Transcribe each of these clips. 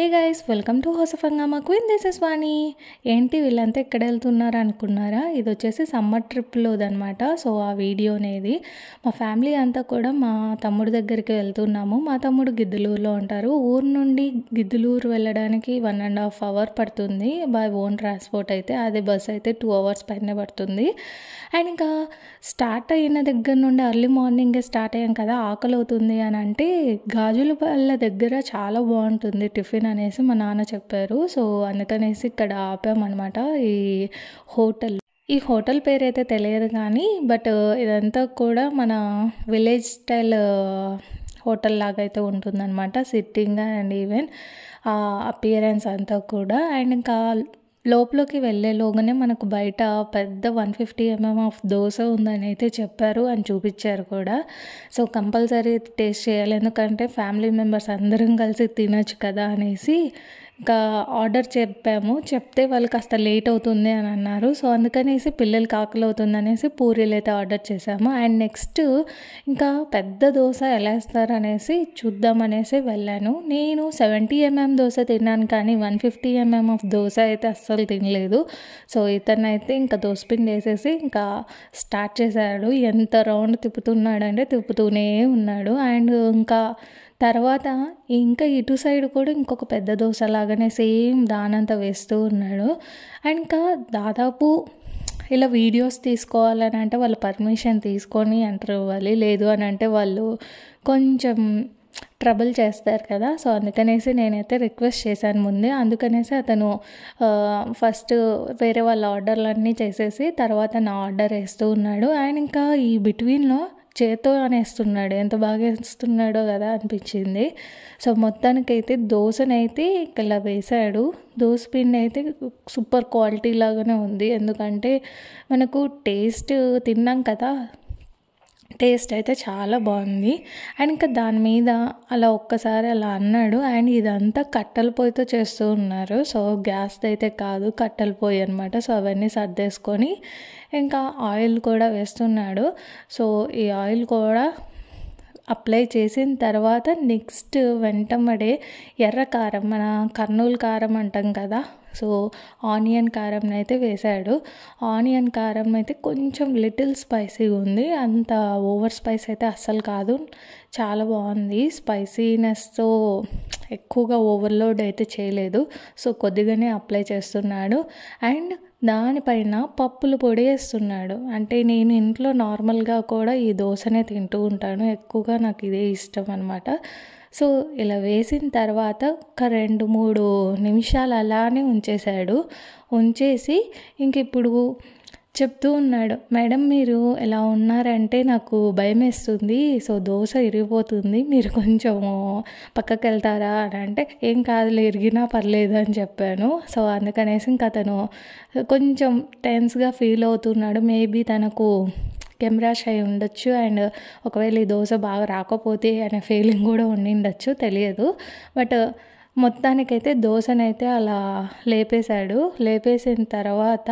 hey guys welcome to హోసఫంగా మాకు క్వీన్ దిస్ ఇస్ వాణి ఏంటి వీళ్ళంతా ఎక్కడ వెళ్తున్నారు అనుకున్నారా ఇది వచ్చేసి సమ్మర్ ట్రిప్లోదనమాట సో ఆ వీడియో అనేది మా ఫ్యామిలీ అంతా కూడా మా తమ్ముడు దగ్గరికి వెళ్తున్నాము మా తమ్ముడు గిద్దులూరులో ఉంటారు ఊరు నుండి గిద్దులూరు వెళ్ళడానికి వన్ అండ్ హాఫ్ అవర్ పడుతుంది బై ఓన్ ట్రాన్స్పోర్ట్ అయితే అదే బస్ అయితే టూ అవర్స్ పైన పడుతుంది అండ్ ఇంకా స్టార్ట్ అయిన దగ్గర నుండి అర్లీ మార్నింగే స్టార్ట్ అయ్యాం కదా ఆకలి అవుతుంది అని అంటే పల్లె దగ్గర చాలా బాగుంటుంది టిఫిన్ అనేసి మా నాన్న చెప్పారు సో అందుకనేసి ఇక్కడ ఆపామన్నమాట ఈ హోటల్ ఈ హోటల్ పేరు అయితే తెలియదు కానీ బట్ ఇదంతా కూడా మన విలేజ్ స్టైల్ హోటల్ లాగా అయితే ఉంటుందన్నమాట సిట్టింగ్ అండ్ ఈవెన్ అపియరెన్స్ అంతా కూడా అండ్ ఇంకా లోపలికి వెళ్ళేలోగానే మనకు బయట పెద్ద one fifty MM of dosa ఉందని అయితే చెప్పారు అని చూపించారు కూడా సో కంపల్సరీ టేస్ట్ చేయాలి ఎందుకంటే ఫ్యామిలీ మెంబర్స్ అందరం కలిసి తినచ్చు కదా అనేసి ఇంకా ఆర్డర్ చెప్పాము చెప్తే వాళ్ళు కాస్త లేట్ అవుతుంది అని అన్నారు సో అందుకనేసి పిల్లలకి ఆకలి అవుతుంది అనేసి పూరీలు అయితే ఆర్డర్ చేశాము అండ్ నెక్స్ట్ ఇంకా పెద్ద దోశ ఎలా ఇస్తారు అనేసి చూద్దామనేసి వెళ్ళాను నేను సెవెంటీ ఎంఎం దోశ తిన్నాను కానీ one fifty MM of dosa అయితే అస్సలు తినలేదు సో ఇతనైతే ఇంకా దోశపిండి వేసేసి ఇంకా స్టార్ట్ చేశాడు ఎంత రౌండ్ తిప్పుతున్నాడు అంటే తిప్పుతూనే ఉన్నాడు అండ్ ఇంకా తర్వాత ఇంకా ఇటు సైడ్ కూడా ఇంకొక పెద్ద దోశ లాగానే సేమ్ దానంతా వేస్తూ ఉన్నాడు అండ్ ఇంకా దాదాపు ఇలా వీడియోస్ తీసుకోవాలని అంటే వాళ్ళు పర్మిషన్ తీసుకొని ఎంటర్ అవ్వాలి లేదు అని అంటే వాళ్ళు కొంచెం ట్రబుల్ చేస్తారు కదా సో అందుకనేసి నేనైతే రిక్వెస్ట్ చేశాను ముందే అందుకనేసి అతను ఫస్ట్ వేరే వాళ్ళ ఆర్డర్లన్నీ చేసేసి తర్వాత నా ఆర్డర్ వేస్తూ ఉన్నాడు అండ్ ఇంకా ఈ బిట్వీన్లో చేతో అనేస్తున్నాడు ఎంత బాగా వేస్తున్నాడో కదా అనిపించింది సో మొత్తానికి అయితే దోశని అయితే ఇలా వేశాడు దోశ పిండి అయితే సూపర్ క్వాలిటీ లాగానే ఉంది ఎందుకంటే మనకు టేస్ట్ తిన్నాం కదా టేస్ట్ అయితే చాలా బాగుంది అండ్ ఇంకా దాని మీద అలా ఒక్కసారి అలా అన్నాడు అండ్ ఇదంతా కట్టెల పొయ్యితో చేస్తూ ఉన్నారు సో గ్యాస్ అయితే కాదు కట్టెల పొయ్యి అనమాట సో అవన్నీ సర్దేసుకొని ఇంకా ఆయిల్ కూడా వేస్తున్నాడు సో ఈ ఆయిల్ కూడా అప్లై చేసిన తర్వాత నెక్స్ట్ వెంటబడే ఎర్ర కారం మన కర్నూలు కారం అంటాం కదా సో ఆనియన్ కారం అయితే వేశాడు ఆనియన్ కారం అయితే కొంచెం లిటిల్ స్పైసీగా ఉంది అంత ఓవర్ స్పైస్ అయితే అస్సలు కాదు చాలా బాగుంది స్పైసీనెస్తో ఎక్కువగా ఓవర్లోడ్ అయితే చేయలేదు సో కొద్దిగానే అప్లై చేస్తున్నాడు అండ్ దానిపైన పప్పులు పొడి వేస్తున్నాడు అంటే నేను ఇంట్లో నార్మల్గా కూడా ఈ దోశనే తింటూ ఉంటాను ఎక్కువగా నాకు ఇదే ఇష్టం అనమాట సో ఇలా వేసిన తర్వాత ఒక రెండు మూడు నిమిషాలు అలానే ఉంచేశాడు ఉంచేసి ఇంక ఇప్పుడు చెప్తూ ఉన్నాడు మేడం మీరు ఎలా ఉన్నారంటే నాకు భయం వేస్తుంది సో దోశ ఇరిగిపోతుంది మీరు కొంచెము పక్కకి వెళ్తారా అని అంటే ఏం కాదులే ఇరిగినా పర్లేదు అని చెప్పాను సో అందుకనేసి ఇంకా అతను కొంచెం టెన్స్గా ఫీల్ అవుతున్నాడు మేబీ తనకు కెమెరా షై ఉండొచ్చు అండ్ ఒకవేళ ఈ దోశ బాగా రాకపోతే అనే ఫీలింగ్ కూడా ఉండిండొచ్చు తెలియదు బట్ మొత్తానికైతే దోశనైతే అలా లేపేశాడు లేపేసిన తర్వాత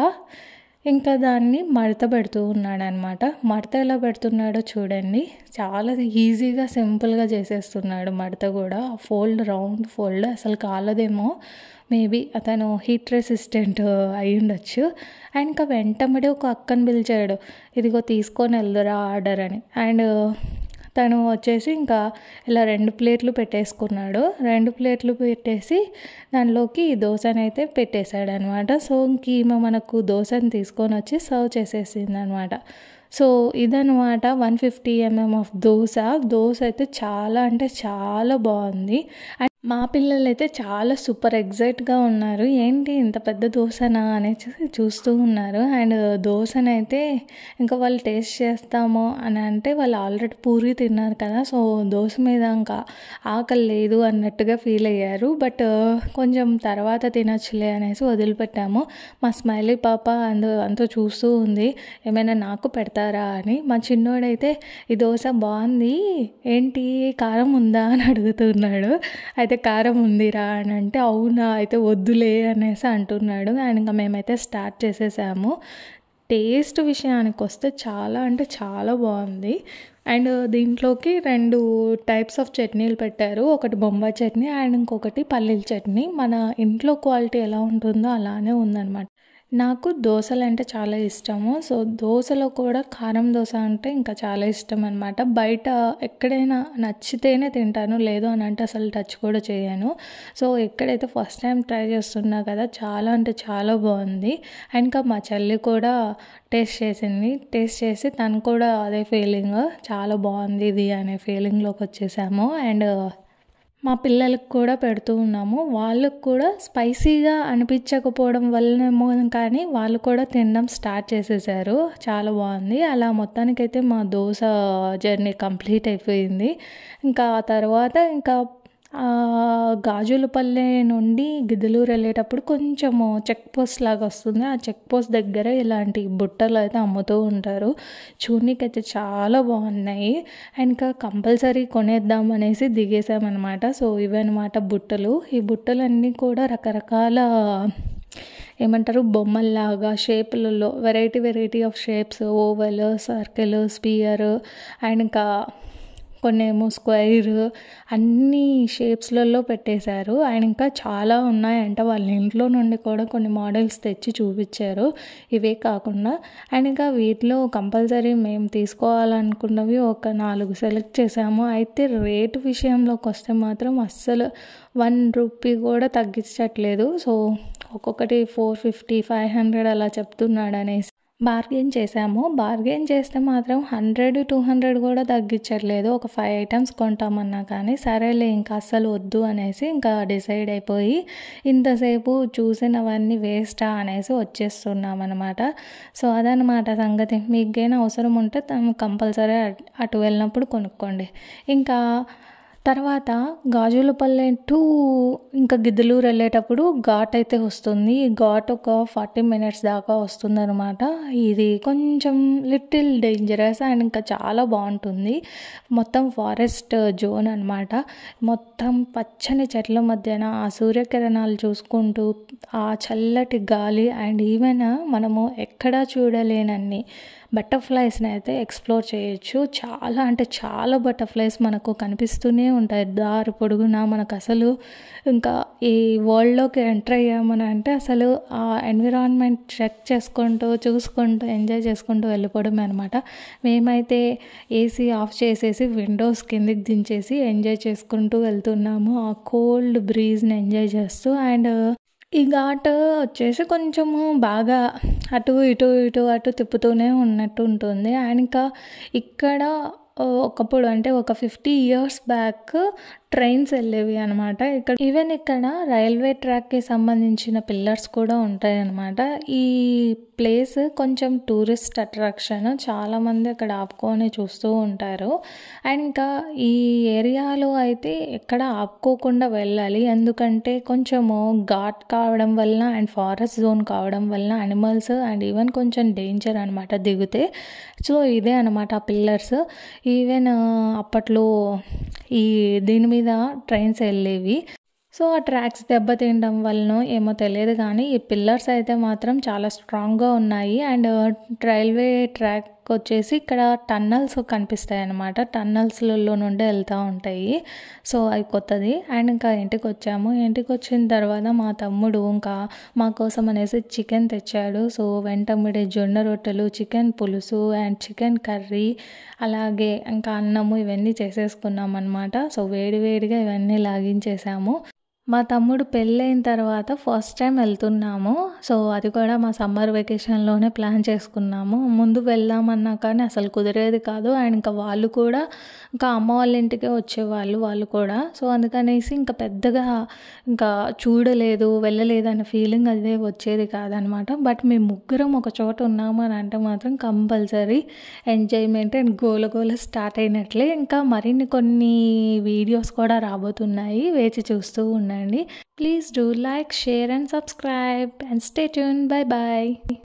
ఇంకా దాన్ని మడత పెడుతూ ఉన్నాడనమాట మడత ఎలా పెడుతున్నాడో చూడండి చాలా ఈజీగా సింపుల్గా చేసేస్తున్నాడు మడత కూడా ఫోల్డ్ రౌండ్ ఫోల్డ్ అసలు కాలదేమో మేబీ అతను హీట్ రెసిస్టెంట్ అయి ఉండొచ్చు అండ్ ఇంకా వెంటబడి ఒక అక్కను పిలిచాడు ఇదిగో తీసుకొని వెళ్దురా ఆర్డర్ అని అండ్ తను వచ్చేసి ఇంకా ఇలా రెండు ప్లేట్లు పెట్టేసుకున్నాడు రెండు ప్లేట్లు పెట్టేసి దానిలోకి దోశని అయితే పెట్టేశాడు అనమాట సో ఇంక ఈమె మనకు దోశని తీసుకొని వచ్చి సర్వ్ చేసేసింది అనమాట సో ఇదనమాట one fifty MM of dosa dosa అయితే చాలా అంటే చాలా బాగుంది అండ్ మా పిల్లలైతే చాలా సూపర్ ఎగ్జైట్గా ఉన్నారు ఏంటి ఇంత పెద్ద దోశనా అనేసి చూస్తూ ఉన్నారు అండ్ దోశనైతే ఇంకా వాళ్ళు టేస్ట్ చేస్తాము అని అంటే వాళ్ళు ఆల్రెడీ పూరి తిన్నారు కదా సో దోశ మీద ఇంకా ఆకలి లేదు అన్నట్టుగా ఫీల్ అయ్యారు బట్ కొంచెం తర్వాత తినొచ్చులే అనేసి వదిలిపెట్టాము మా స్మైలీ పాప అందు అంతా చూస్తూ ఉంది ఏమైనా నాకు పెడతారా అని మా చిన్నోడైతే ఈ దోశ బాగుంది ఏంటి కారం ఉందా అని అడుగుతున్నాడు అయితే కారం ఉందిరా అని అంటే అవునా అయితే వద్దులే అనేసి అంటున్నాడు అండ్ ఇంకా మేమైతే స్టార్ట్ చేసేసాము టేస్ట్ విషయానికి వస్తే చాలా అంటే చాలా బాగుంది అండ్ దీంట్లోకి రెండు టైప్స్ ఆఫ్ చట్నీలు పెట్టారు ఒకటి బొంబాయి చట్నీ అండ్ ఇంకొకటి పల్లీల చట్నీ మన ఇంట్లో క్వాలిటీ ఎలా ఉంటుందో అలానే ఉందన్నమాట నాకు దోశలు అంటే చాలా ఇష్టము సో దోశలో కూడా కారం దోశ అంటే ఇంకా చాలా ఇష్టం అనమాట బయట ఎక్కడైనా నచ్చితేనే తింటాను లేదు అని అంటే అసలు టచ్ కూడా చేయను సో ఎక్కడైతే ఫస్ట్ టైం ట్రై చేస్తున్నా కదా చాలా అంటే చాలా బాగుంది అండ్ ఇంకా మా చెల్లి కూడా టేస్ట్ చేసింది టేస్ట్ చేసి తను కూడా అదే ఫీలింగ్ చాలా బాగుంది ఇది అనే ఫీలింగ్లోకి వచ్చేసాము అండ్ మా పిల్లలకు కూడా పెడుతూ ఉన్నాము వాళ్ళకు కూడా స్పైసీగా అనిపించకపోవడం వల్లనేమో కానీ వాళ్ళు కూడా తినడం స్టార్ట్ చేసేసారు చాలా బాగుంది అలా మొత్తానికైతే మా దోశ జర్నీ కంప్లీట్ అయిపోయింది ఇంకా ఆ తర్వాత ఇంకా గాజులపల్లె నుండి గిద్దలూరు వెళ్ళేటప్పుడు కొంచెము చెక్ పోస్ట్ లాగా వస్తుంది ఆ చెక్ పోస్ట్ దగ్గర ఇలాంటి బుట్టలు అయితే అమ్ముతూ ఉంటారు అయితే చాలా బాగున్నాయి ఇంకా కంపల్సరీ కొనేద్దాం అనేసి దిగేసామన్నమాట సో ఇవి అనమాట బుట్టలు ఈ బుట్టలన్నీ కూడా రకరకాల ఏమంటారు బొమ్మల్లాగా షేపులలో variety variety of shapes oval circle sphere and ఇంకా కొన్నేమో స్క్వైర్ అన్ని షేప్స్లలో పెట్టేశారు ఆయన ఇంకా చాలా ఉన్నాయంట వాళ్ళ ఇంట్లో నుండి కూడా కొన్ని మోడల్స్ తెచ్చి చూపించారు ఇవే కాకుండా అండ్ ఇంకా వీటిలో కంపల్సరీ మేము తీసుకోవాలనుకున్నవి ఒక నాలుగు సెలెక్ట్ చేసాము అయితే రేటు విషయంలోకి వస్తే మాత్రం అస్సలు వన్ రూపీ కూడా తగ్గించట్లేదు సో ఒక్కొక్కటి ఫోర్ ఫిఫ్టీ ఫైవ్ హండ్రెడ్ అలా చెప్తున్నాడు అనేసి బార్గెన్ చేసాము బార్గెన్ చేస్తే మాత్రం హండ్రెడ్ టూ హండ్రెడ్ కూడా తగ్గించట్లేదు ఒక ఫైవ్ ఐటమ్స్ కొంటామన్నా కానీ సరేలే ఇంకా అస్సలు వద్దు అనేసి ఇంకా డిసైడ్ అయిపోయి ఇంతసేపు చూసినవన్నీ వేస్టా అనేసి వచ్చేస్తున్నాం అనమాట సో అదనమాట సంగతి మీకేనా అవసరం ఉంటే కంపల్సరీ అటు వెళ్ళినప్పుడు కొనుక్కోండి ఇంకా తర్వాత గాజులపల్లె టూ ఇంకా గిద్దలూరు వెళ్ళేటప్పుడు ఘాట్ అయితే వస్తుంది ఈ ఘాట్ ఒక ఫార్టీ మినిట్స్ దాకా వస్తుందనమాట ఇది కొంచెం లిటిల్ డేంజరస్ అండ్ ఇంకా చాలా బాగుంటుంది మొత్తం ఫారెస్ట్ జోన్ అనమాట మొత్తం పచ్చని చెట్ల మధ్యన ఆ సూర్యకిరణాలు చూసుకుంటూ ఆ చల్లటి గాలి అండ్ ఈవెన్ మనము ఎక్కడా చూడలేనన్ని బటర్ఫ్లైస్ని అయితే ఎక్స్ప్లోర్ చేయొచ్చు చాలా అంటే చాలా బటర్ఫ్లైస్ మనకు కనిపిస్తూనే ఉంటాయి దారి పొడుగునా మనకు అసలు ఇంకా ఈ వరల్డ్లోకి ఎంటర్ అయ్యామని అంటే అసలు ఆ ఎన్విరాన్మెంట్ చెక్ చేసుకుంటూ చూసుకుంటూ ఎంజాయ్ చేసుకుంటూ వెళ్ళిపోవడమే అనమాట మేమైతే ఏసీ ఆఫ్ చేసేసి విండోస్ కిందికి దించేసి ఎంజాయ్ చేసుకుంటూ వెళ్తున్నాము ఆ కోల్డ్ బ్రీజ్ని ఎంజాయ్ చేస్తూ అండ్ ఈ ఘాట్ వచ్చేసి కొంచెము బాగా అటు ఇటు ఇటు అటు తిప్పుతూనే ఉన్నట్టు ఉంటుంది అండ్ ఇంకా ఇక్కడ ఒకప్పుడు అంటే ఒక ఫిఫ్టీ ఇయర్స్ బ్యాక్ ట్రైన్స్ వెళ్ళేవి అనమాట ఇక్కడ ఈవెన్ ఇక్కడ రైల్వే ట్రాక్కి సంబంధించిన పిల్లర్స్ కూడా ఉంటాయి అనమాట ఈ ప్లేస్ కొంచెం టూరిస్ట్ అట్రాక్షన్ చాలామంది అక్కడ ఆపుకొని చూస్తూ ఉంటారు అండ్ ఇంకా ఈ ఏరియాలో అయితే ఎక్కడ ఆపుకోకుండా వెళ్ళాలి ఎందుకంటే కొంచెము ఘాట్ కావడం వలన అండ్ ఫారెస్ట్ జోన్ కావడం వలన అనిమల్స్ అండ్ ఈవెన్ కొంచెం డేంజర్ అనమాట దిగితే సో ఇదే అనమాట ఆ పిల్లర్స్ ఈవెన్ అప్పట్లో ఈ దీని మీద ట్రైన్స్ వెళ్ళేవి సో ఆ ట్రాక్స్ దెబ్బతిండడం వలన ఏమో తెలియదు కానీ ఈ పిల్లర్స్ అయితే మాత్రం చాలా స్ట్రాంగ్గా ఉన్నాయి అండ్ రైల్వే ట్రాక్ వచ్చేసి ఇక్కడ టన్నల్స్ కనిపిస్తాయి అన్నమాట టన్నల్స్లలో నుండి వెళ్తూ ఉంటాయి సో అది కొత్తది అండ్ ఇంకా ఇంటికి వచ్చాము ఇంటికి వచ్చిన తర్వాత మా తమ్ముడు ఇంకా మా కోసం అనేసి చికెన్ తెచ్చాడు సో వెంటమ్మడి జొన్న రొట్టెలు చికెన్ పులుసు అండ్ చికెన్ కర్రీ అలాగే ఇంకా అన్నము ఇవన్నీ చేసేసుకున్నాం అనమాట సో వేడివేడిగా ఇవన్నీ లాగించేసాము మా తమ్ముడు పెళ్ళైన తర్వాత ఫస్ట్ టైం వెళ్తున్నాము సో అది కూడా మా సమ్మర్ వెకేషన్లోనే ప్లాన్ చేసుకున్నాము ముందు వెళ్దామన్నా కానీ అసలు కుదిరేది కాదు అండ్ ఇంకా వాళ్ళు కూడా ఇంకా అమ్మ వాళ్ళ ఇంటికే వచ్చేవాళ్ళు వాళ్ళు కూడా సో అందుకనేసి ఇంకా పెద్దగా ఇంకా చూడలేదు వెళ్ళలేదు అనే ఫీలింగ్ అదే వచ్చేది కాదనమాట బట్ మేము ముగ్గురం ఒక చోట ఉన్నాము అని అంటే మాత్రం కంపల్సరీ ఎంజాయ్మెంట్ అండ్ గోల గోల స్టార్ట్ అయినట్లే ఇంకా మరిన్ని కొన్ని వీడియోస్ కూడా రాబోతున్నాయి వేచి చూస్తూ ఉన్నాయి కదండి please do like share and subscribe and stay tune bye bye